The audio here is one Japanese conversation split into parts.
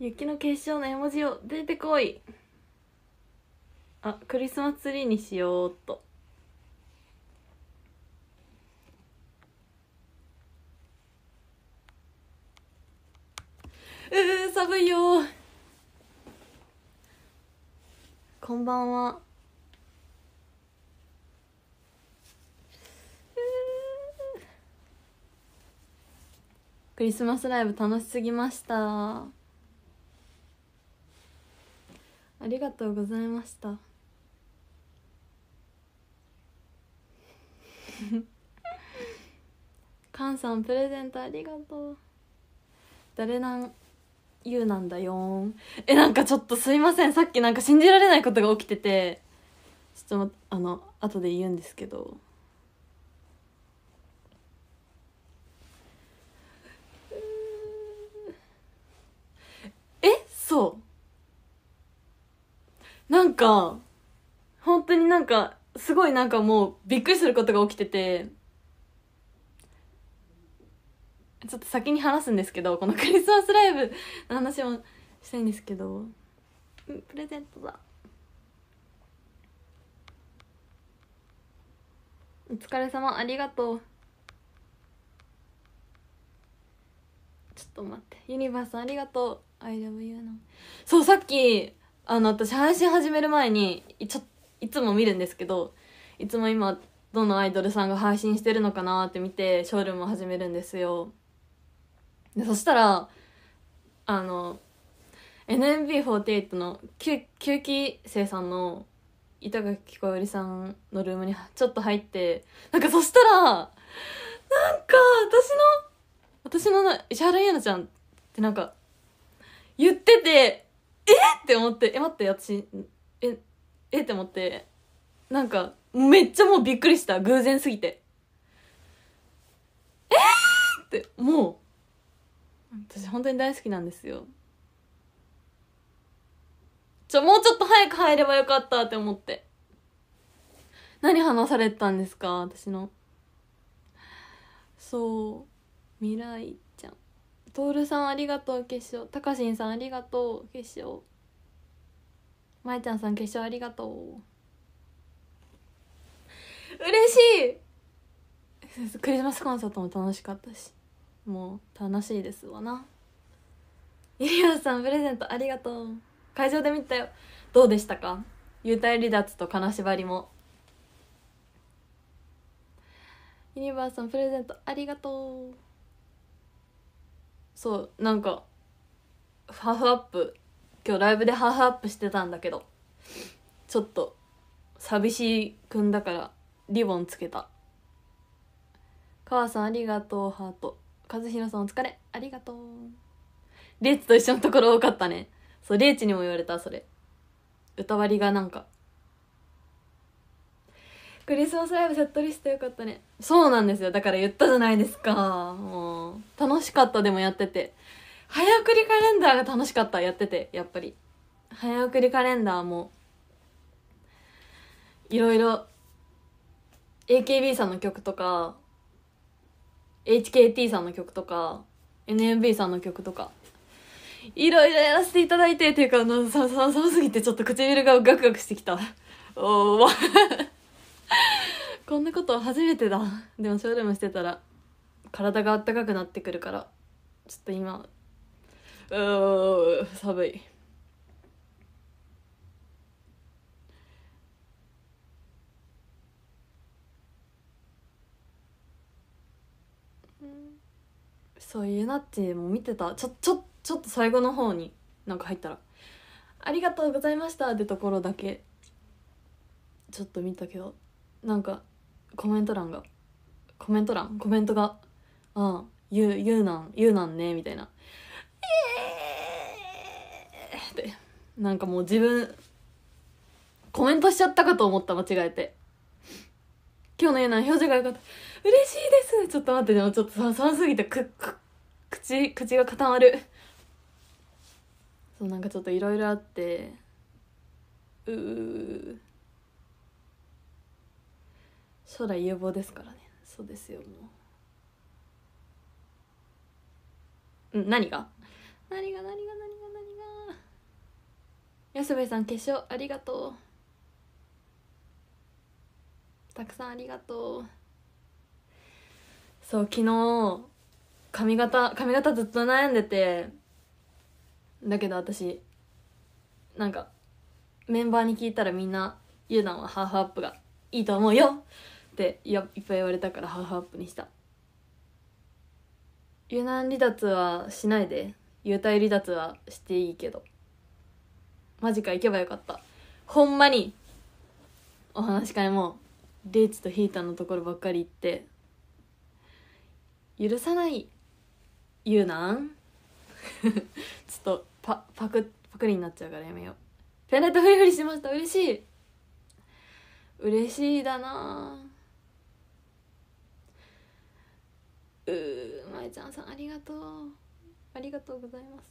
雪の結晶の絵文字を出てこいあクリスマスツリーにしようっとうー寒いよこんばんはクリスマスライブ楽しすぎました。ありがとうございましたカン さんプレゼントありがとう誰なん言うなんだよえなんかちょっとすいませんさっきなんか信じられないことが起きててちょっとあの後で言うんですけどえそうなんか、本当になんか、すごいなんかもうびっくりすることが起きてて、ちょっと先に話すんですけど、このクリスマスライブの話もしたいんですけど、プレゼントだ。お疲れ様、ありがとう。ちょっと待って。ユニバースありがとう。I l u そう、さっき、あの、私配信始める前に、ちょ、いつも見るんですけど、いつも今、どのアイドルさんが配信してるのかなって見て、ショールーム始めるんですよ。で、そしたら、あの、NMB48 の9期生さんの板垣こよりさんのルームにちょっと入ってなんかそしたらなんか私の私の石原優ナちゃんってなんか言っててえって思ってえ待って私ええって思ってなんかめっちゃもうびっくりした偶然すぎてえーってもう私本当に大好きなんですよちょもうちょっと早く入ればよかったって思って何話されてたんですか私のそう未来徹さんありがとう決勝たかしんさんありがとう決勝まえちゃんさん決勝ありがとう嬉しいクリスマスコンサートも楽しかったしもう楽しいですわなゆりやさんプレゼントありがとう会場で見たよどうでしたか幽体離脱と金縛りもユニバーさんプレゼントありがとうそうなんかハーフアップ今日ライブでハーフアップしてたんだけどちょっと寂しいくんだからリボンつけた母さんありがとうハート和弘さんお疲れありがとうレイチと一緒のところ多かったねそうレイチにも言われたそれ歌割りがなんかクリスマスライブセットリストよかったねそうなんですよだから言ったじゃないですかもう楽しかったでもやってて早送りカレンダーが楽しかったやっててやっぱり早送りカレンダーもいろいろ AKB さんの曲とか HKT さんの曲とか NMB さんの曲とかいろいろやらせていただいてっていうか寒すぎてちょっと唇がガクガクしてきたおお こんなこと初めてだでもショールームしてたら体があったかくなってくるからちょっと今うー寒いそうゆなっちも見てたちょちょちょっと最後の方になんか入ったら「ありがとうございました」ってところだけちょっと見たけどなんかコメント欄がコメント欄コメントが「ああ言ううなん言うなんね」みたいな「ええー!」ってなんかもう自分コメントしちゃったかと思った間違えて今日の言うなん表情が良かった嬉しいですちょっと待ってでもちょっと寒すぎてくく口口が固まるそうなんかちょっといろいろあってうー将来有望ですからねそうですよもううん何が何が何が何が何が安部さん化粧ありがとうたくさんありがとうそう昨日髪型髪型ずっと悩んでてだけど私なんかメンバーに聞いたらみんな「ユダンはハーフアップがいいと思うよ」っていやいっぱい言われたからハーフアップにした有難離脱はしないで幽体離脱はしていいけどマジか行けばよかったほんまにお話し会もデーチとヒーターのところばっかり行って許さない言うなん ちょっとパパクパクリになっちゃうからやめようペンライトフリフリしました嬉しい嬉しいだなあちゃんさんありがとうありがとうございます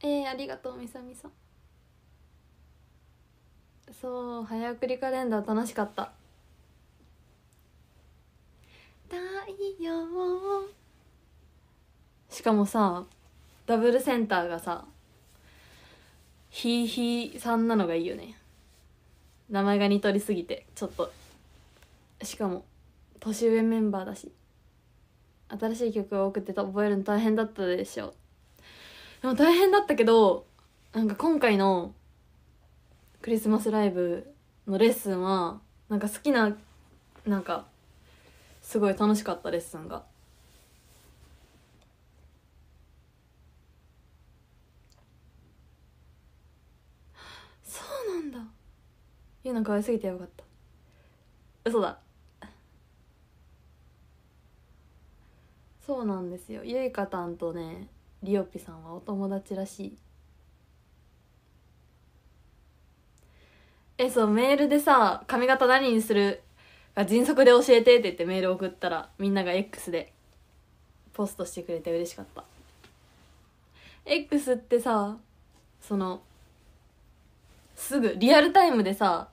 えー、ありがとうみさみさんそう早送りカレンダー楽しかった太陽しかもさダブルセンターがさひいひいさんなのがいいよね名前が似とりすぎてちょっとしかも年上メンバーだし新しい曲を送って覚えるの大変だったでしょでも大変だったけどなんか今回のクリスマスライブのレッスンはなんか好きななんかすごい楽しかったレッスンが。そうなんだ。ゆうな可愛すぎてよかった。嘘だ。そうなんですよゆいかたんとねりおぴさんはお友達らしいえそうメールでさ髪型何にするか迅速で教えてって言ってメール送ったらみんなが X でポストしてくれて嬉しかった X ってさそのすぐリアルタイムでさ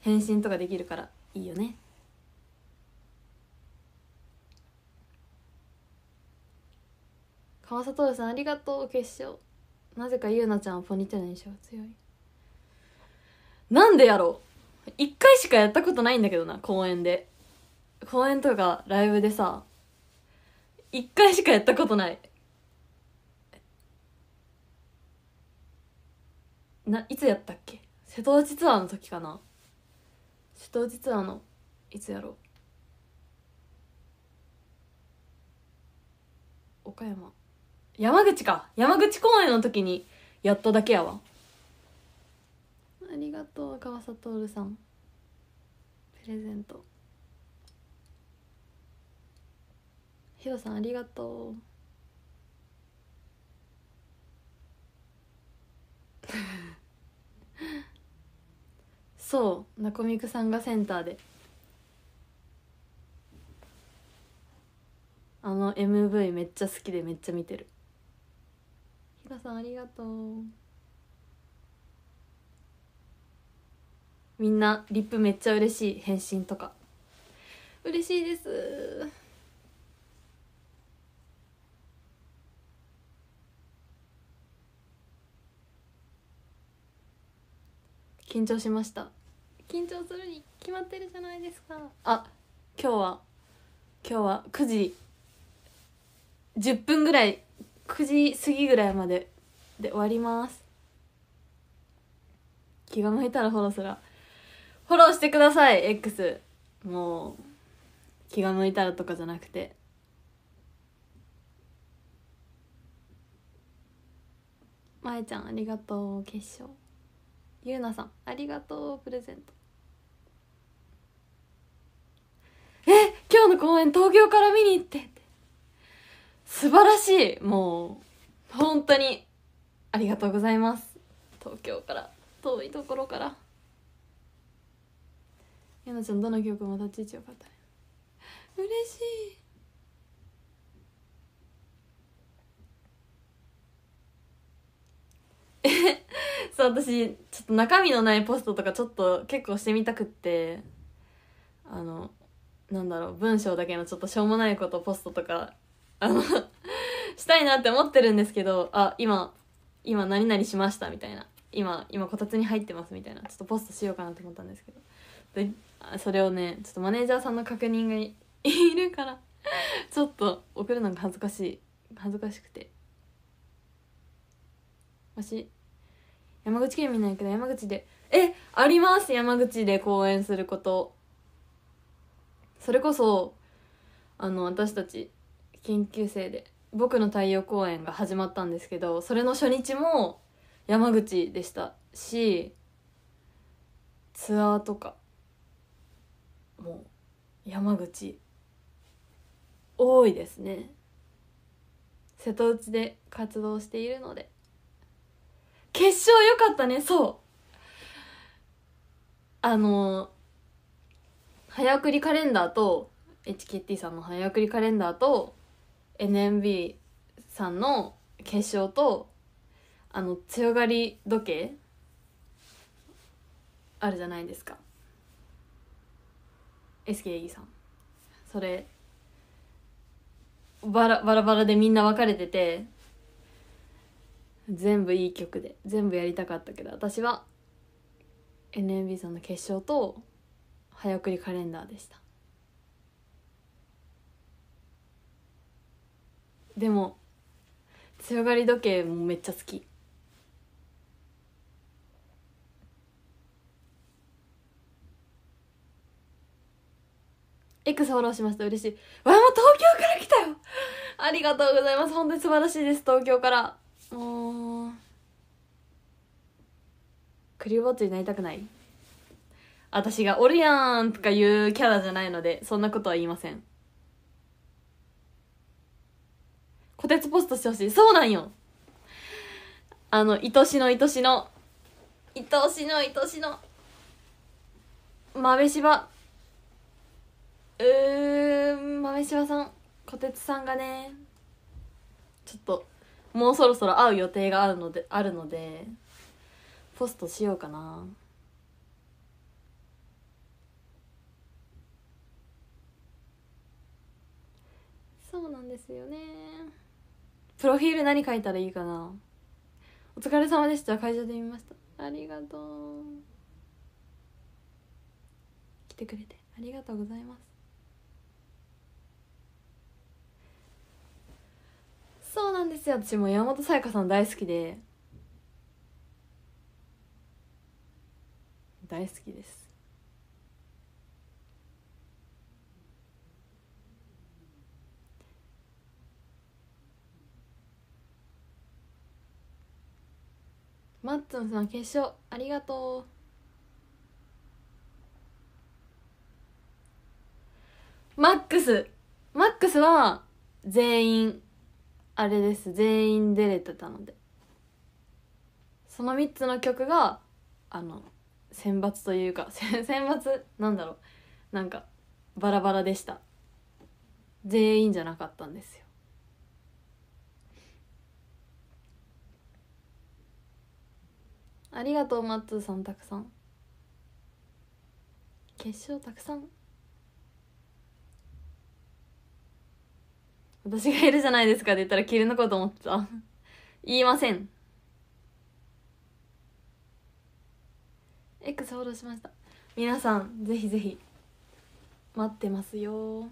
返信とかできるからいいよね川里さんありがとう決勝なぜかゆうなちゃんはポニテーの印象が強いなんでやろう一回しかやったことないんだけどな公演で公演とかライブでさ一回しかやったことないないつやったっけ瀬戸内ツアーの時かな瀬戸内ツアーのいつやろう岡山山口か山口公演の時にやっただけやわありがとう川里さんプレゼントヒロさんありがとうそうナコミクさんがセンターであの MV めっちゃ好きでめっちゃ見てるかさんありがとうみんなリップめっちゃ嬉しい返信とか嬉しいです緊張しました緊張するに決まってるじゃないですかあ今日は今日は9時10分ぐらい9時過ぎぐらいまでで終わります気が向いたらフォローすらフォローしてください X もう気が向いたらとかじゃなくてまえちゃんありがとう決勝ゆうなさんありがとうプレゼントえ今日の公演東京から見に行ってって素晴らしいもう本当にありがとうございます東京から遠いところからやなちゃんどの曲も立ち位置よかったね嬉しいえそう私ちょっと中身のないポストとかちょっと結構してみたくってあのなんだろう文章だけのちょっとしょうもないことポストとかあの したいなって思ってるんですけど、あ、今、今何々しましたみたいな。今、今こたつに入ってますみたいな。ちょっとポストしようかなと思ったんですけど。で、それをね、ちょっとマネージャーさんの確認がい るからちょっと送るのが恥ずかしい。恥ずかしくて。わし、山口県民ないけど山口で、え、あります山口で公演すること。それこそ、あの、私たち、研究生で「僕の太陽公演」が始まったんですけどそれの初日も山口でしたしツアーとかもう山口多いですね瀬戸内で活動しているので決勝良かったねそうあの早送りカレンダーと HKT さんの早送りカレンダーと NMB さんの決勝とあの強がり時計あるじゃないですか SKE さんそれバラバラバラでみんな分かれてて全部いい曲で全部やりたかったけど私は NMB さんの決勝と早送りカレンダーでしたでも強がり時計もめっちゃ好きエクスフォローしました嬉しいわもう東京から来たよありがとうございます本当に素晴らしいです東京からクリボッチになりたくない私が「おるやん!」とか言うキャラじゃないのでそんなことは言いませんこてつポストしてほしい。そうなんよ。あの、愛しの愛しの、愛しの愛しの、豆柴。うーん、豆柴さん、こてつさんがね、ちょっと、もうそろそろ会う予定があるので、あるので、ポストしようかな。そうなんですよねプロフィール何書いたらいいかなお疲れ様でした会社で見ましたありがとう来てくれてありがとうございますそうなんですよ私も山本彩香さん大好きで大好きですマッツンさん決勝ありがとうマックスマックスは全員あれです全員出れてたのでその3つの曲があの選抜というか 選抜なんだろうなんかバラバラでした全員じゃなかったんですよありがとうマッツーさんたくさん決勝たくさん私がいるじゃないですかって言ったら切り抜こうと思ってた 言いません X フォローしました皆さんぜひぜひ待ってますよ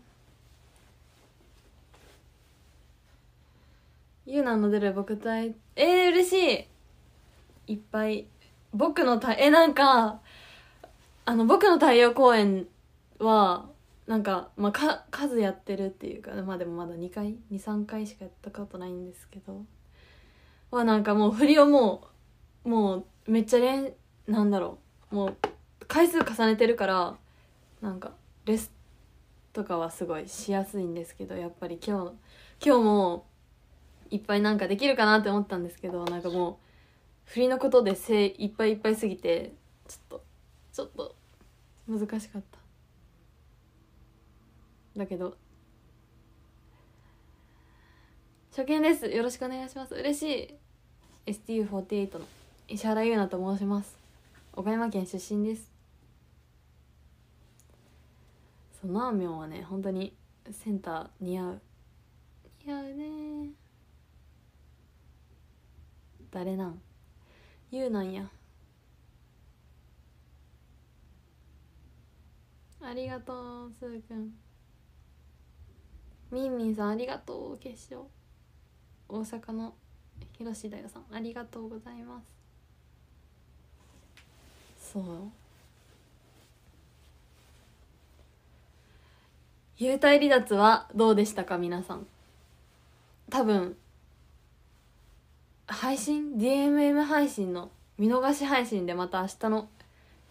ゆうなの出る僕えー、嬉しいいっぱい僕のたえなんかあの僕の太陽公演はなんか,、まあ、か数やってるっていうかまあでもまだ2回23回しかやったことないんですけどはなんかもう振りをもうもうめっちゃ練なんだろうもう回数重ねてるからなんかレスとかはすごいしやすいんですけどやっぱり今日今日もいっぱいなんかできるかなって思ったんですけどなんかもう。振りのことで精いっぱいいっぱいすぎてちょっとちょっと難しかっただけど初見ですよろしくお願いします嬉しい STU48 の石原優奈と申します岡山県出身ですそのあみょんはね本当にセンター似合う似合うね誰なんゆうなんやありがとうすーくんみんみんさんありがとう決勝大阪の広ろしだよさんありがとうございますそう優待離脱はどうでしたか皆さん多分配信 DMM 配信の見逃し配信でまた明日の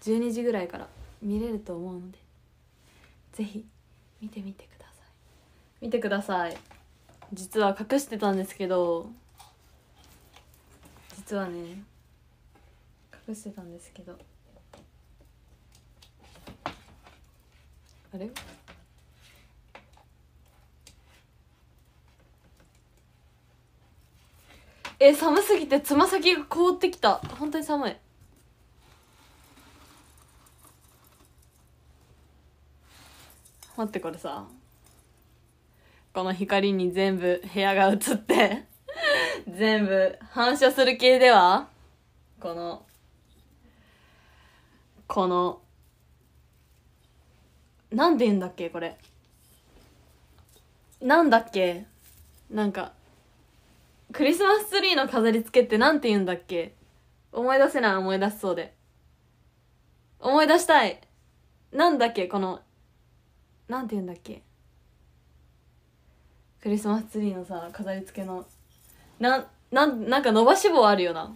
12時ぐらいから見れると思うのでぜひ見てみてください見てください実は隠してたんですけど実はね隠してたんですけどあれえ寒すぎてつま先が凍ってきた本当に寒い待ってこれさこの光に全部部屋が映って全部反射する系ではこのこのなんで言うんだっけこれなんだっけなんかクリスマスツリーの飾り付けってなんて言うんだっけ思い出せない思い出しそうで。思い出したいなんだっけこの、なんて言うんだっけクリスマスツリーのさ、飾り付けの、なん、なん、なんか伸ばし棒あるよな。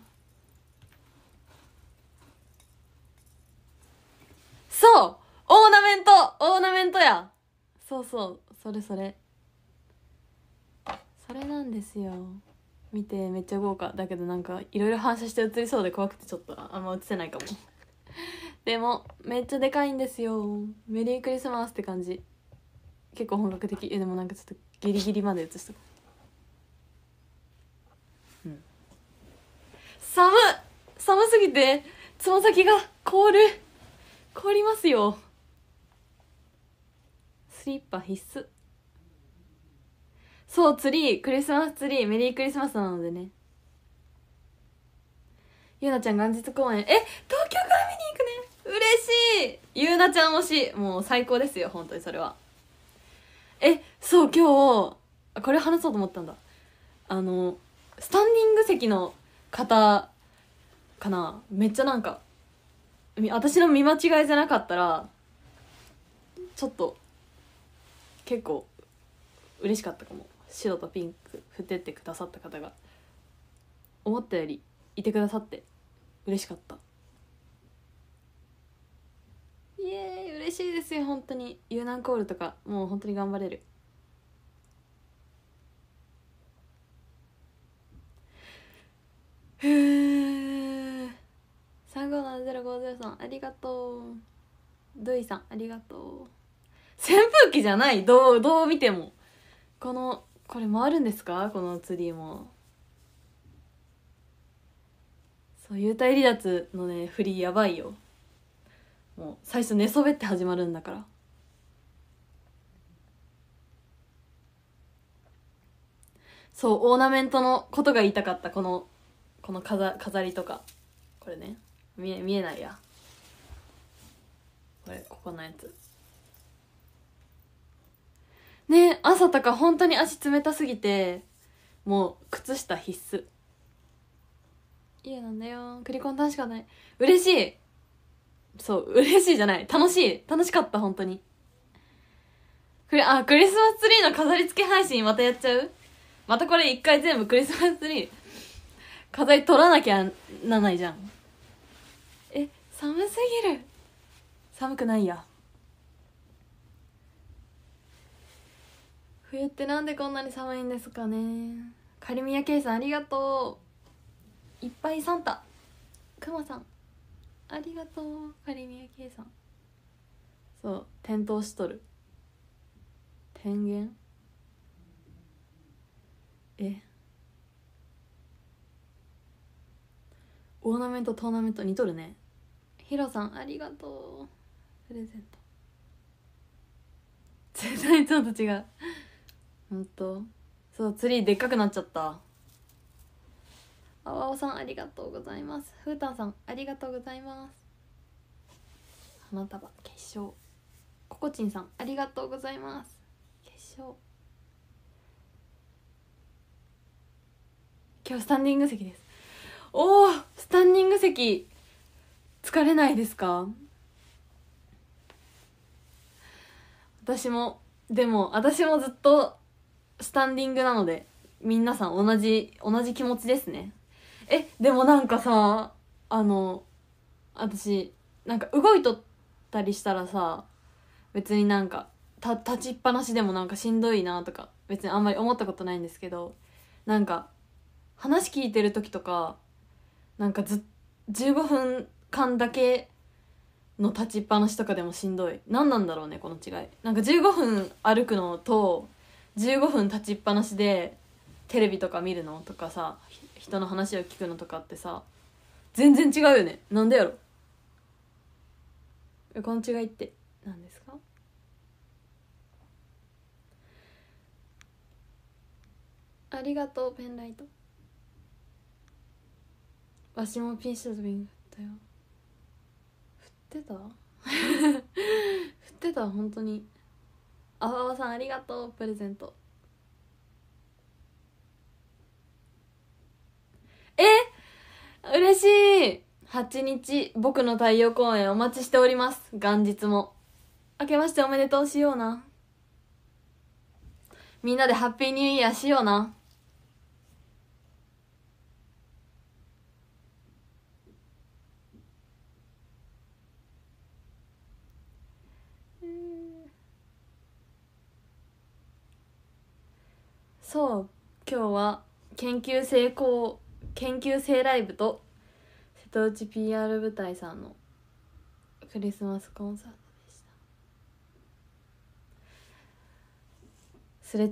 そうオーナメントオーナメントやそうそう、それそれ。それなんですよ。見てめっちゃ豪華だけどなんかいろいろ反射して映りそうで怖くてちょっとあんま映せないかも でもめっちゃでかいんですよメリークリスマスって感じ結構本格的えでもなんかちょっとギリギリまで映したうん寒寒すぎてつま先が凍る凍りますよスリッパ必須そうツリークリスマスツリーメリークリスマスなのでねゆうなちゃん元日公演え東京から見に行くね嬉しいゆうなちゃん推しもう最高ですよ本当にそれはえそう今日これ話そうと思ったんだあのスタンディング席の方かなめっちゃなんか私の見間違いじゃなかったらちょっと結構嬉しかったかも白とピンク振ってってくださった方が思ったよりいてくださって嬉しかったイエーイ嬉しいですよ本当に U ナコールとかもう本当に頑張れるふう357050さんありがとうドイさんありがとう扇風機じゃないどうどう見てもこのこれ回るんですかこのツリーもそう幽体離脱のね振りやばいよもう最初寝そべって始まるんだからそうオーナメントのことが言いたかったこのこの飾飾りとかこれね見え見えないやこれここのやつね朝とか本当に足冷たすぎてもう靴下必須家なんだよクリコン楽しかない嬉しいそう嬉しいじゃない楽しい楽しかった本当にクリあクリスマスツリーの飾り付け配信またやっちゃうまたこれ一回全部クリスマスツリー飾り取らなきゃならないじゃんえ寒すぎる寒くないや冬ってなんでこんなに寒いんですかねカリミヤケイさんありがとういっぱいサンタくまさんありがとうカリミヤケイさんそう転倒しとる天元えオーナメントトーナメント似とるねヒロさんありがとうプレゼント絶対ちょっと違う本当そうツリーでっかくなっちゃったあわおさんありがとうございますふうたんさんありがとうございます花束決勝ココチンさんありがとうございます決勝今日スタンディング席ですおおスタンディング席疲れないですか私もでも私もずっとスタンディングなので、皆さん同じ、同じ気持ちですね。え、でもなんかさ、あの、私、なんか動いとったりしたらさ、別になんか、た、立ちっぱなしでもなんかしんどいなとか、別にあんまり思ったことないんですけど、なんか、話聞いてる時とか、なんかず、15分間だけの立ちっぱなしとかでもしんどい。何なんだろうね、この違い。なんか15分歩くのと、15分立ちっぱなしでテレビとか見るのとかさ人の話を聞くのとかってさ全然違うよねなんでやろこの違いって何ですかありがとうペンライトわしもピンシャドィングよ振ってた 振ってた本当にあわわさんありがとうプレゼントえ嬉しい8日僕の太陽公演お待ちしております元日も明けましておめでとうしようなみんなでハッピーニューイヤーしようなそう今日は研究成功研究生ライブと瀬戸内 PR 部隊さんのクリスマスコンサートで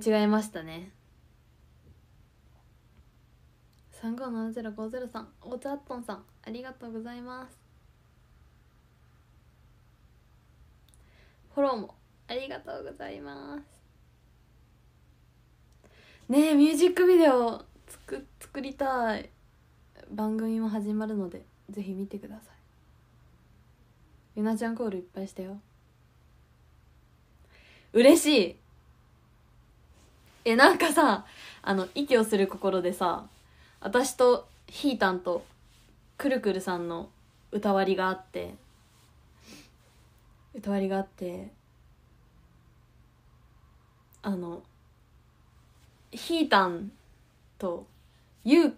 したすれ違いましたね357050さんオーチャットンさんありがとうございますフォローもありがとうございますねえミュージックビデオ作作りたい番組も始まるのでぜひ見てくださいゆなちゃんコールいっぱいしたよ嬉しいえなんかさあの息をする心でさ私とひーたんとくるくるさんの歌割りがあって歌割りがあってあのひーたんとゆう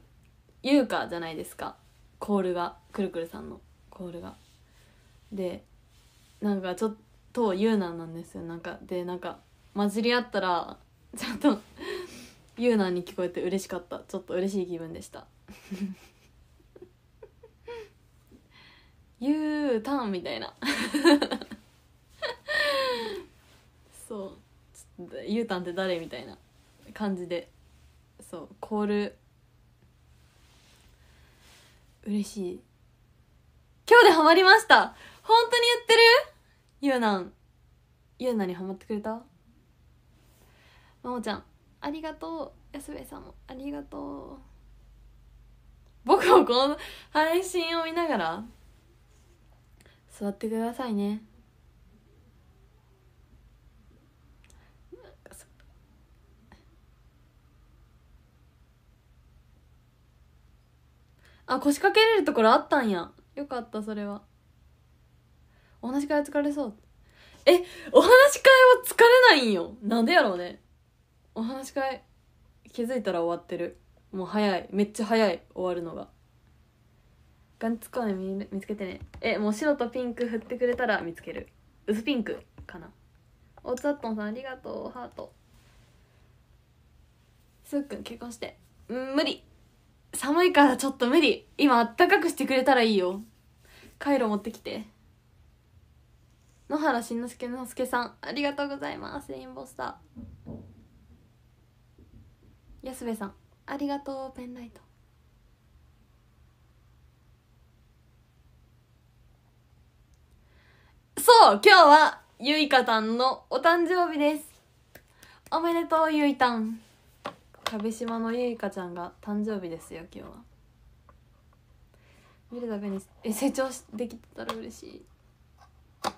ゆうかじゃないですかコールがくるくるさんのコールがでなんかちょっとゆうなんなんですよなんかでなんか混じり合ったらちょっとゆうなに聞こえて嬉しかったちょっと嬉しい気分でしたゆうたんみたいな そうゆうたんって誰みたいな感じでそうコール嬉しい今日でハマりました本当に言ってるゆうなんゆうなにハマってくれたまもちゃんありがとう安部さんもありがとう僕もこの配信を見ながら座ってくださいねあ腰掛けれるところあったんやよかったそれはお話し会疲れそうえお話し会は疲れないんよなんでやろうねお話し会気づいたら終わってるもう早いめっちゃ早い終わるのがガンツコーネ見見つけてねえもう白とピンク振ってくれたら見つける薄ピンクかなおつあっとんさんありがとうハートすっくん結婚してうん無理寒いからちょっと無理今あったかくしてくれたらいいよカイロ持ってきて野原しんのすけのすけさんありがとうございますレインボースター安部さんありがとうペンライトそう今日はゆいかたんのお誕生日ですおめでとうゆいたん旅島のゆいかちゃんが誕生日ですよ今日は見るたびにえ成長できたら嬉しい、え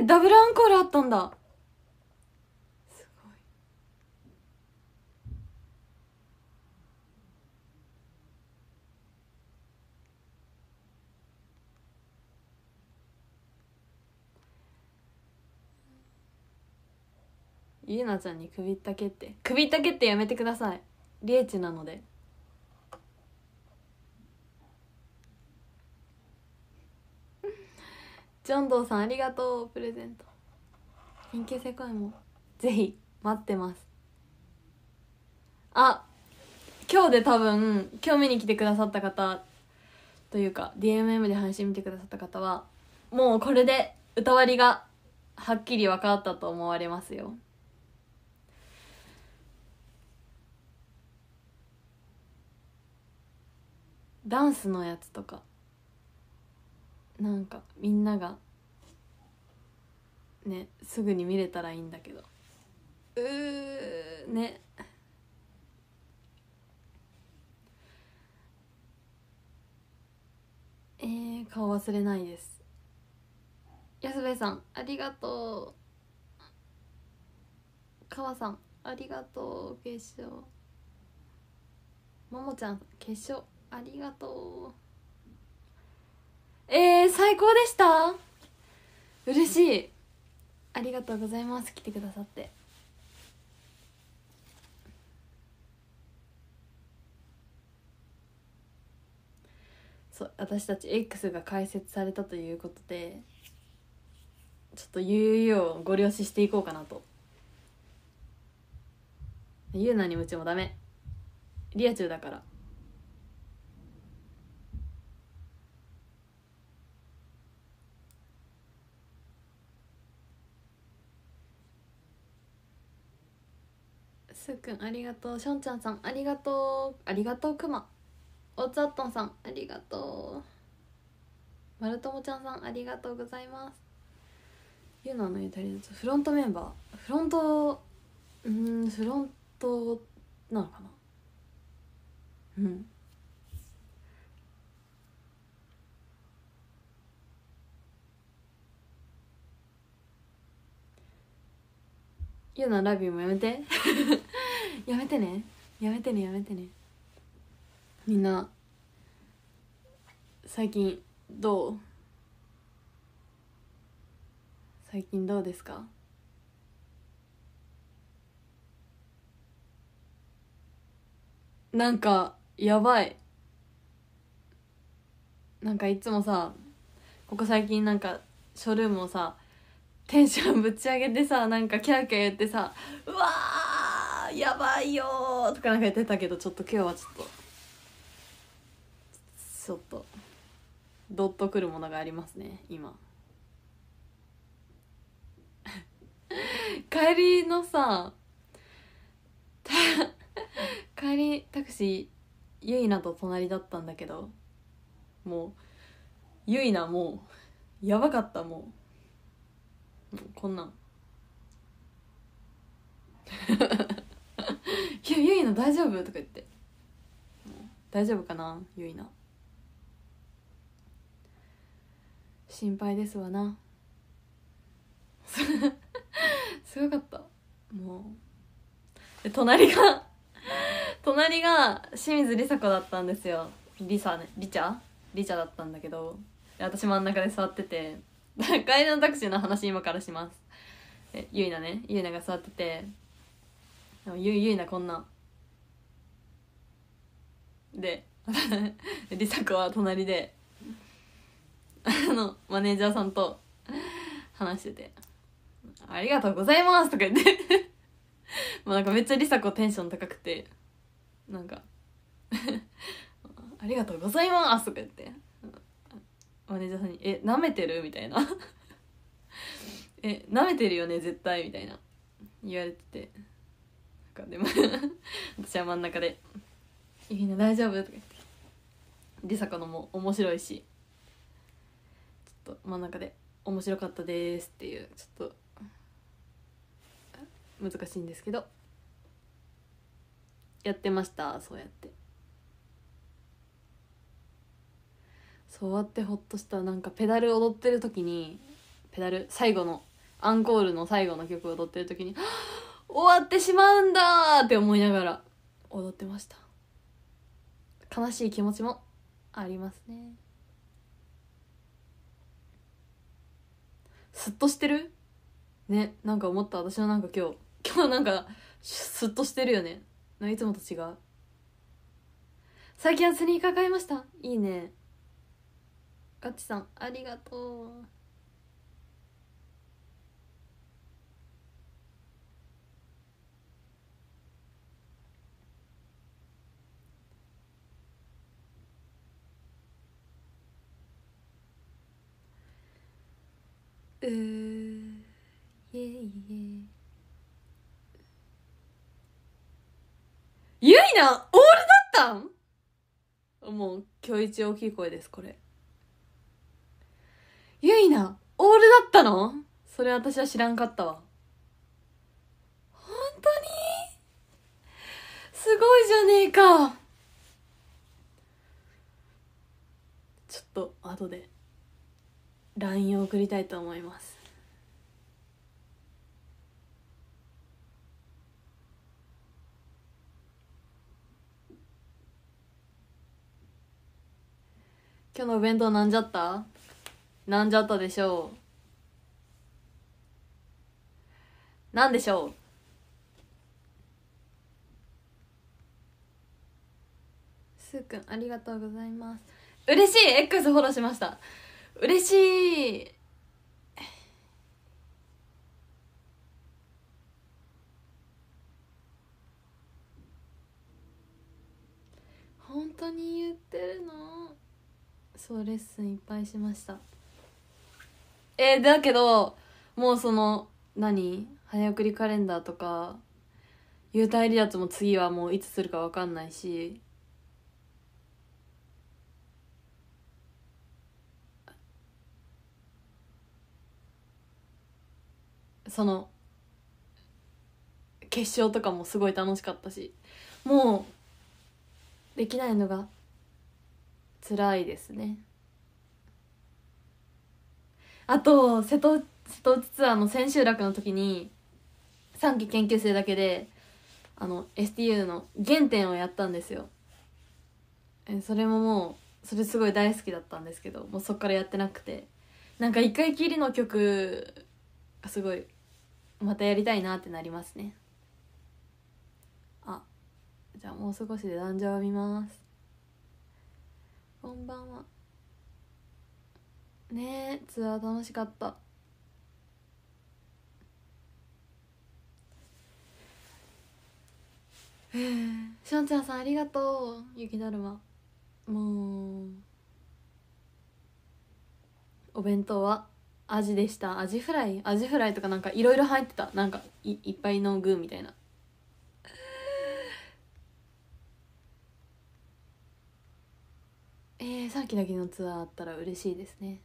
ー、ダブルアンコールあったんだゆなちゃんに首ったけって首ったけってやめてくださいリエチなのでジョンドーさんありがとうプレゼント緊急世界もぜひ待ってますあ今日で多分今日見に来てくださった方というか DMM で配信見てくださった方はもうこれで歌割りがはっきり分かったと思われますよダンスのやつとかなんかみんながねすぐに見れたらいいんだけどうーねえー、顔忘れないです安部さんありがとう川さんありがとう決勝ももちゃん決勝ありがとうえー、最高でした嬉しいありがとうございます来てくださってそう私たち X が開設されたということでちょっと悠々をご了承していこうかなとゆうなにうちもダメリア中だからすーくんありがとうしょんちゃんさんありがとうありがとうくまおつあっとんさんありがとうまるともちゃんさんありがとうございますゆなのゆたりのフロントメンバーフロントうんフロントなのかなうんユナラビもやめて やめてねやめてねやめてねみんな最近どう最近どうですかなんかやばいなんかいつもさここ最近なんかショールームをさテンションぶち上げてさなんかキャーキャー言ってさ「うわーやばいよー」とかなんか言ってたけどちょっと今日はちょっとちょっとドッとくるものがありますね今 帰りのさ帰りタクシーゆいなと隣だったんだけどもうゆいなもうやばかったもう。こんなんゆゆ いの大丈夫とか言って大丈夫かなゆいな心配ですわな すごかったもうで隣が隣が清水梨紗子だったんですよ梨紗ね梨ちゃりちゃだったんだけど私真ん中で座ってて 階段タクシーの話今からしますえゆいなねゆいなが座っててゆゆいなこんなでりさこは隣であのマネージャーさんと話してて「ありがとうございます」とか言って まあなんかめっちゃりさこテンション高くてなんか「ありがとうございます」とか言ってマネージャーさんに「え舐めてる?」みたいな え「舐めてるよね絶対」みたいな言われててなんかでも 私は真ん中で「いいな大丈夫?」とか言ってりさかのも面白いしちょっと真ん中で「面白かったです」っていうちょっと難しいんですけどやってましたそうやって。そうやってほっとしたなんかペダル踊ってる時にペダル最後のアンコールの最後の曲踊ってる時に「終わってしまうんだ!」って思いながら踊ってました悲しい気持ちもありますねすっとしてるねなんか思った私のなんか今日 今日なんかすっとしてるよねいつもと違う最近はスニーカー買いましたいいねあちさんありがとううーイエイエイゆいなオールだったんもう今日一大きい声ですこれゆいな、オールだったのそれ私は知らんかったわ。本当にすごいじゃねえか。ちょっと後で LINE を送りたいと思います。今日のお弁当なんじゃったなんじゃったでしょうなんでしょうすーくんありがとうございます嬉しい X フォローしました嬉しい本当に言ってるのそうレッスンいっぱいしましたえー、だけどもうその何早送りカレンダーとか幽体離脱も次はもういつするか分かんないしその決勝とかもすごい楽しかったしもうできないのが辛いですね。あと瀬戸瀬戸内ツアーの千秋楽の時に3期研究生だけであの STU の原点をやったんですよえそれももうそれすごい大好きだったんですけどもうそっからやってなくてなんか一回きりの曲がすごいまたやりたいなってなりますねあじゃあもう少しで壇上を見ますこんばんはねえツアー楽しかったえー、しょんちゃんさんありがとう雪だるまもうお弁当はアジでしたアジフライアジフライとかなんかいろいろ入ってたなんかいいっぱいの具みたいなえー、さっきだけのツアーあったら嬉しいですね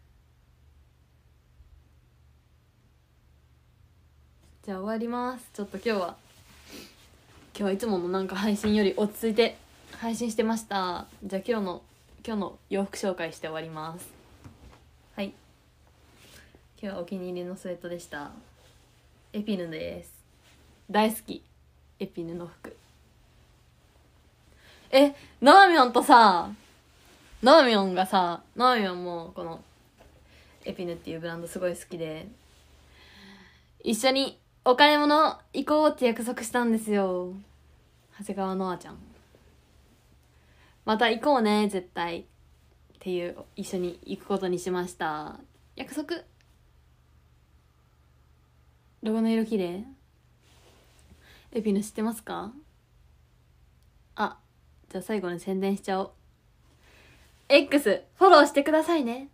じゃあ終わりますちょっと今日は今日はいつものなんか配信より落ち着いて配信してましたじゃあ今日の今日の洋服紹介して終わりますはい今日はお気に入りのスウェットでしたエピヌです大好きエピヌの服えななみょんとさななみょんがさななみょんもこのエピヌっていうブランドすごい好きで一緒にお買い物行こうって約束したんですよ長谷川のあちゃんまた行こうね絶対っていう一緒に行くことにしました約束ロゴの色綺麗エピの知ってますかあじゃあ最後に宣伝しちゃおう X フォローしてくださいね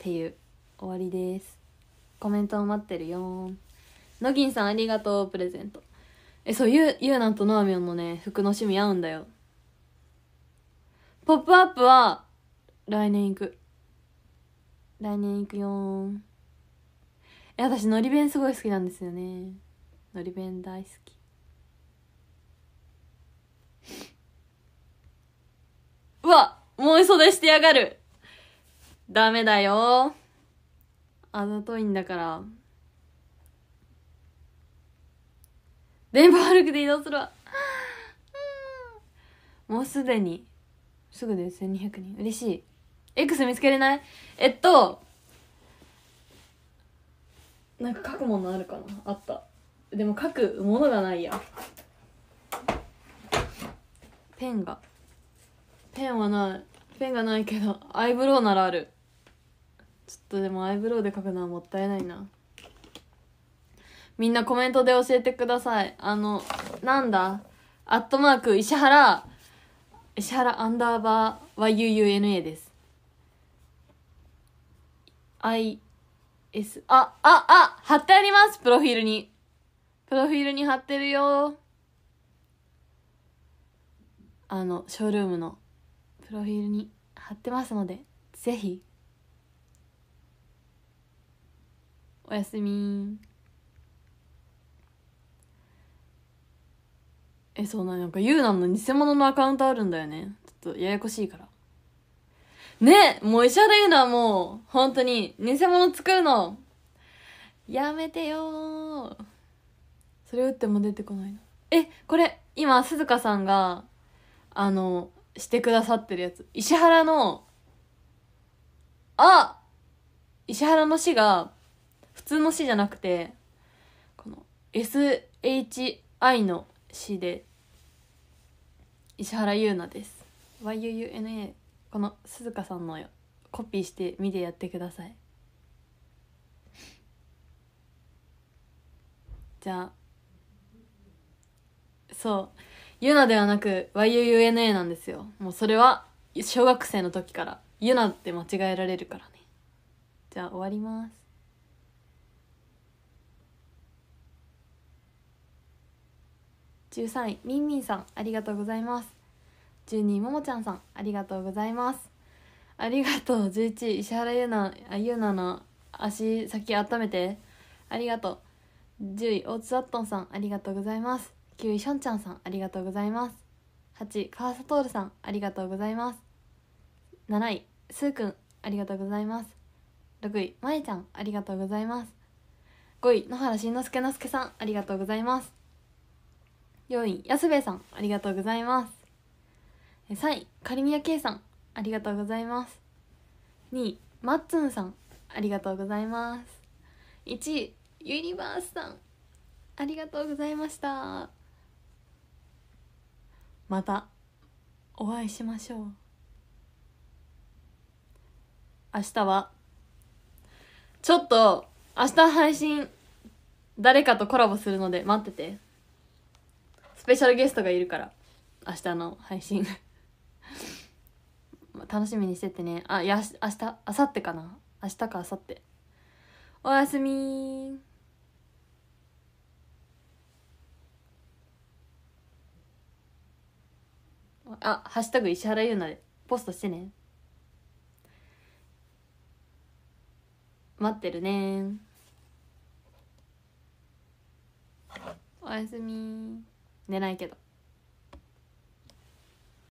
っていう終わりですコメントを待ってるよのぎんさんありがとうプレゼントえそうゆうゆうなんとのあみょんのね服の趣味合うんだよポップアップは来年行く来年行くよえ私のり弁すごい好きなんですよねのり弁大好きうわ、もう嘘でしてやがる。ダメだよ。あざといんだから電波悪くて移動するわ もうすでにすぐで1200人嬉しい X 見つけれないえっとなんか書くものあるかなあったでも書くものがないやペンがペンはないペンがないけどアイブロウならあるちょっとでもアイブロウで描くのはもったいないなみんなコメントで教えてくださいあのなんだアットマーク石原石原アンダーバー YUUNA です IS あああ貼ってありますプロフィールにプロフィールに貼ってるよあのショールームのプロフィールに貼ってますのでぜひおやすみえそうななんかゆうなの偽物のアカウントあるんだよねちょっとややこしいからねもう石原優奈はもう本当に偽物作るのやめてよそれ打っても出てこないのえこれ今鈴鹿さんがあのしてくださってるやつ石原のあ石原の死が通の詩じゃなくてこの SHI の詩で石原優奈です YUUNA この鈴鹿さんのコピーして見てやってくださいじゃあそうユナではなく YUUNA なんですよもうそれは小学生の時からユナって間違えられるからねじゃあ終わります十三位みんみんさんありがとうございます12位ももちゃんさんありがとうございますありがとう11位石原優奈優奈の足先温めてありがとう10位大津アットンさんありがとうございます9位しょんちゃんさんありがとうございます8位川ールさんありがとうございます7位すーくんありがとうございます6位まえちゃんありがとうございます5位野原しんのすけのすけさんありがとうございます4位安部さんありがとうございます3位カリミヤさんありがとうございます2位マッツンさんありがとうございます1位ユニバースさんありがとうございましたまたお会いしましょう明日はちょっと明日配信誰かとコラボするので待ってて。ペシャルゲストがいるから明日の配信 楽しみにしててねあいや明日明後日かな明日か明後日おやすみあハッシュタグ石原優奈でポストしてね待ってるねおやすみ寝ないけど